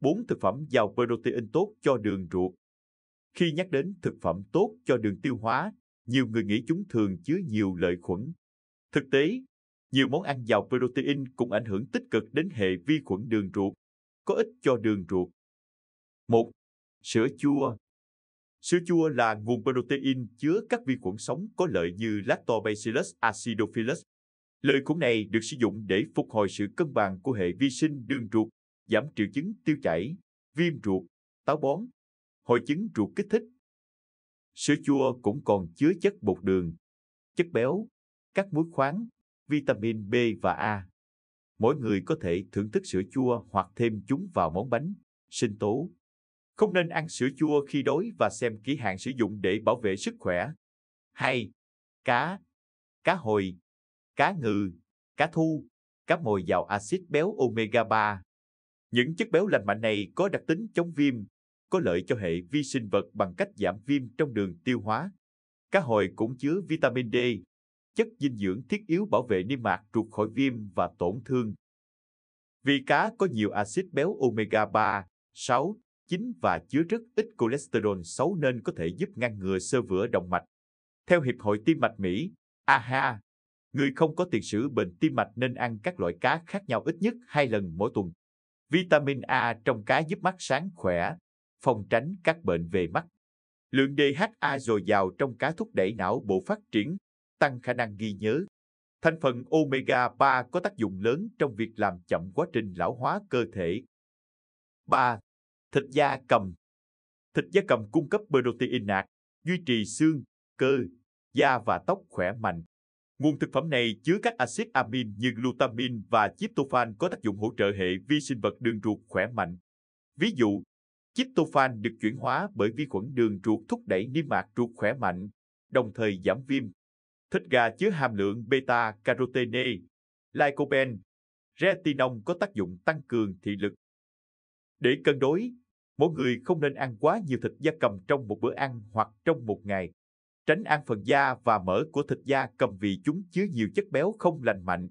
4 thực phẩm giàu protein tốt cho đường ruột. Khi nhắc đến thực phẩm tốt cho đường tiêu hóa, nhiều người nghĩ chúng thường chứa nhiều lợi khuẩn. Thực tế, nhiều món ăn giàu protein cũng ảnh hưởng tích cực đến hệ vi khuẩn đường ruột, có ích cho đường ruột. 1. Sữa chua Sữa chua là nguồn protein chứa các vi khuẩn sống có lợi như Lactobacillus acidophilus. Lợi khuẩn này được sử dụng để phục hồi sự cân bằng của hệ vi sinh đường ruột giảm triệu chứng tiêu chảy, viêm ruột, táo bón, hội chứng ruột kích thích. Sữa chua cũng còn chứa chất bột đường, chất béo, các muối khoáng, vitamin B và A. Mỗi người có thể thưởng thức sữa chua hoặc thêm chúng vào món bánh, sinh tố. Không nên ăn sữa chua khi đói và xem kỹ hạn sử dụng để bảo vệ sức khỏe. Hay cá, cá hồi, cá ngừ, cá thu, cá mồi giàu axit béo omega 3 những chất béo lành mạnh này có đặc tính chống viêm, có lợi cho hệ vi sinh vật bằng cách giảm viêm trong đường tiêu hóa. Cá hồi cũng chứa vitamin D, chất dinh dưỡng thiết yếu bảo vệ niêm mạc ruột khỏi viêm và tổn thương. Vì cá có nhiều axit béo omega 3, 6, 9 và chứa rất ít cholesterol xấu nên có thể giúp ngăn ngừa sơ vữa động mạch. Theo Hiệp hội Tim mạch Mỹ, AHA, người không có tiền sử bệnh tim mạch nên ăn các loại cá khác nhau ít nhất hai lần mỗi tuần. Vitamin A trong cá giúp mắt sáng khỏe, phòng tránh các bệnh về mắt. Lượng DHA dồi dào trong cá thúc đẩy não bộ phát triển, tăng khả năng ghi nhớ. Thành phần omega 3 có tác dụng lớn trong việc làm chậm quá trình lão hóa cơ thể. 3. Thịt da cầm. Thịt da cầm cung cấp protein nạc, duy trì xương, cơ, da và tóc khỏe mạnh. Nguồn thực phẩm này chứa các axit amin như glutamin và tryptophan có tác dụng hỗ trợ hệ vi sinh vật đường ruột khỏe mạnh. Ví dụ, tryptophan được chuyển hóa bởi vi khuẩn đường ruột thúc đẩy niêm mạc ruột khỏe mạnh, đồng thời giảm viêm. Thịt gà chứa hàm lượng beta carotene, lycopene, retinol có tác dụng tăng cường thị lực. Để cân đối, mỗi người không nên ăn quá nhiều thịt gia cầm trong một bữa ăn hoặc trong một ngày tránh ăn phần da và mỡ của thịt da cầm vì chúng chứa nhiều chất béo không lành mạnh.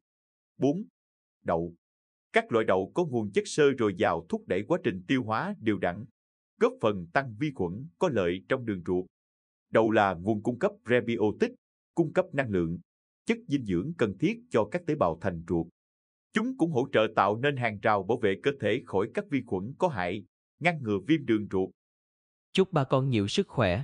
4. Đậu Các loại đậu có nguồn chất xơ dồi dào thúc đẩy quá trình tiêu hóa đều đặn, góp phần tăng vi khuẩn có lợi trong đường ruột. Đậu là nguồn cung cấp prebiotic, cung cấp năng lượng, chất dinh dưỡng cần thiết cho các tế bào thành ruột. Chúng cũng hỗ trợ tạo nên hàng rào bảo vệ cơ thể khỏi các vi khuẩn có hại, ngăn ngừa viêm đường ruột. Chúc bà con nhiều sức khỏe.